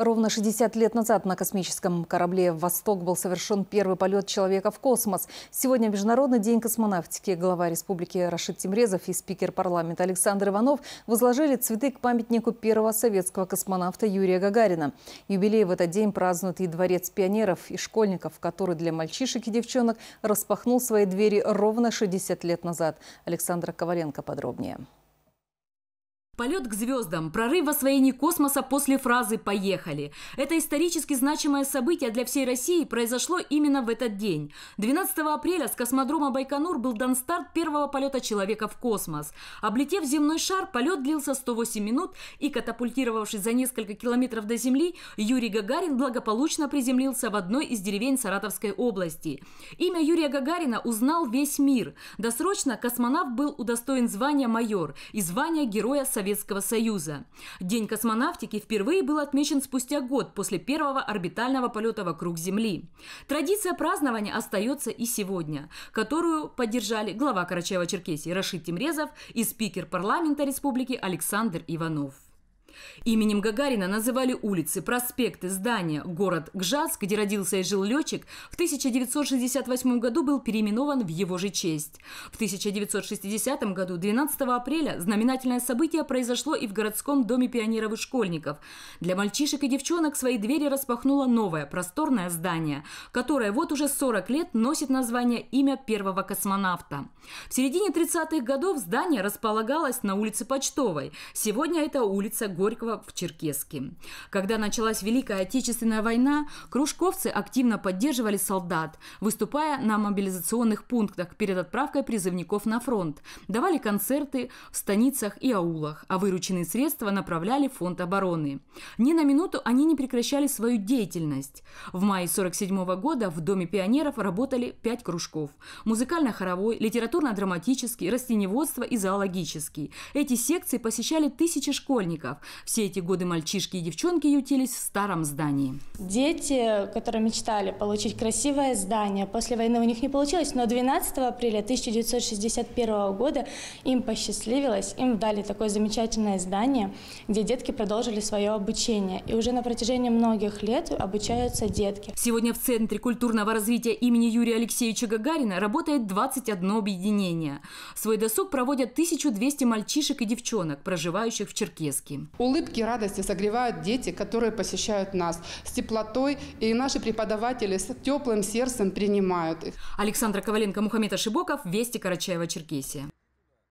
Ровно 60 лет назад на космическом корабле «Восток» был совершен первый полет человека в космос. Сегодня Международный день космонавтики. Глава республики Рашид Тимрезов и спикер парламента Александр Иванов возложили цветы к памятнику первого советского космонавта Юрия Гагарина. Юбилей в этот день празднует и Дворец пионеров, и школьников, который для мальчишек и девчонок распахнул свои двери ровно 60 лет назад. Александра Коваленко подробнее. Полет к звездам, прорыв в освоении космоса после фразы «Поехали». Это исторически значимое событие для всей России произошло именно в этот день. 12 апреля с космодрома Байконур был дан старт первого полета человека в космос. Облетев земной шар, полет длился 108 минут и, катапультировавшись за несколько километров до Земли, Юрий Гагарин благополучно приземлился в одной из деревень Саратовской области. Имя Юрия Гагарина узнал весь мир. Досрочно космонавт был удостоен звания майор и звания Героя Советского. Советского Союза. День космонавтики впервые был отмечен спустя год после первого орбитального полета вокруг Земли. Традиция празднования остается и сегодня, которую поддержали глава Карачаева-Черкесии Рашид Тимрезов и спикер парламента республики Александр Иванов. Именем Гагарина называли улицы, проспекты, здания. Город Гжаз, где родился и жил летчик, в 1968 году был переименован в его же честь. В 1960 году, 12 апреля, знаменательное событие произошло и в городском доме пионеров и школьников. Для мальчишек и девчонок свои двери распахнуло новое, просторное здание, которое вот уже 40 лет носит название имя первого космонавта. В середине 30-х годов здание располагалось на улице Почтовой. Сегодня это улица Город Горького в Черкеске. Когда началась Великая Отечественная война, кружковцы активно поддерживали солдат, выступая на мобилизационных пунктах перед отправкой призывников на фронт, давали концерты в станицах и аулах, а вырученные средства направляли в фонд обороны. Ни на минуту они не прекращали свою деятельность. В мае 1947 года в Доме пионеров работали пять кружков – музыкально-хоровой, литературно-драматический, растеневодство и зоологический. Эти секции посещали тысячи школьников, все эти годы мальчишки и девчонки ютились в старом здании. Дети, которые мечтали получить красивое здание, после войны у них не получилось, но 12 апреля 1961 года им посчастливилось, им дали такое замечательное здание, где детки продолжили свое обучение. И уже на протяжении многих лет обучаются детки. Сегодня в Центре культурного развития имени Юрия Алексеевича Гагарина работает 21 объединение. Свой досуг проводят 1200 мальчишек и девчонок, проживающих в Черкеске. Улыбки радости согревают дети, которые посещают нас с теплотой, и наши преподаватели с теплым сердцем принимают их. Александра Коваленко, Мухаммед Ашибоков, Вести Карачаева, Черкесия.